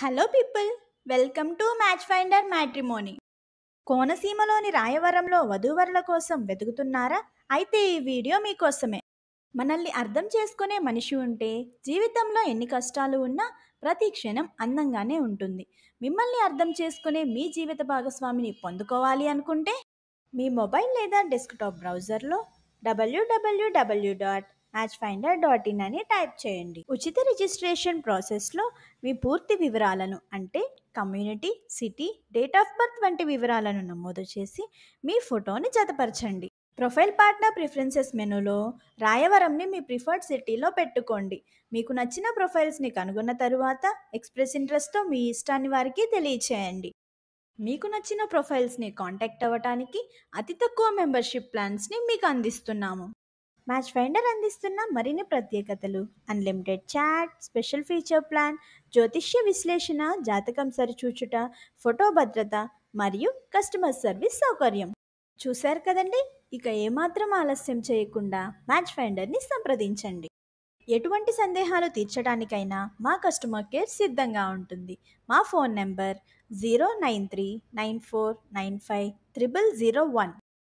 hello people welcome to match finder matrimony కోనసీమలోని రాయవరంలో వధూవరుల కోసం వెతుకుతున్నారా అయితే ఈ వీడియో మీకోసమే మనల్ని అర్థం చేసుకునే మనిషి ఉంటే జీవితంలో ఎన్ని కష్టాలు ఉన్నా ప్రతి క్షణం అందంగానే ఉంటుంది మిమ్మల్ని అర్థం చేసుకునే మీ జీవిత భాగస్వామిని పొందుకోవాలి అనుకుంటే మీ మొబైల్ లేదా డెస్క్టాప్ బ్రౌజర్లో డబ్ల్యూడబ్ల్యూడబ్ల్యూ dot match finder dot in అని టైప్ చేయండి ఉచిత రిజిస్ట్రేషన్ ప్రాసెస్లో మీ పూర్తి వివరాలను అంటే community city date of birth వంటి వివరాలను నమోదు చేసి మీ ఫోటోని జతపరచండి ప్రొఫైల్ పార్ట్నర్ ప్రిఫరెన్సెస్ మెనూలో రాయవరంని మీ ప్రిఫర్డ్ సిటీలో పెట్టుకోండి మీకు నచ్చిన ప్రొఫైల్స్ని కనుగొన్న తరువాత ఎక్స్ప్రెస్ ఇంట్రెస్ట్తో మీ ఇష్టాన్ని వారికి తెలియచేయండి మీకు నచ్చిన ప్రొఫైల్స్ని కాంటాక్ట్ అవ్వటానికి అతి తక్కువ మెంబర్షిప్ ప్లాన్స్ని మీకు అందిస్తున్నాము మ్యాచ్ ఫైండర్ అందిస్తున్న మరిన్ని ప్రత్యేకతలు unlimited chat special feature plan జ్యోతిష్య విశ్లేషణ జాతకం సరిచూచుట ఫోటో భద్రత మరియు కస్టమర్ సర్వీస్ సౌకర్యం చూశారు కదండి ఇక ఏమాత్రం ఆలస్యం చేయకుండా మ్యాచ్ ఫైండర్ని సంప్రదించండి ఎటువంటి సందేహాలు తీర్చడానికైనా మా కస్టమర్ కేర్ సిద్ధంగా ఉంటుంది మా phone number zero nine three nine four nine five triple zero one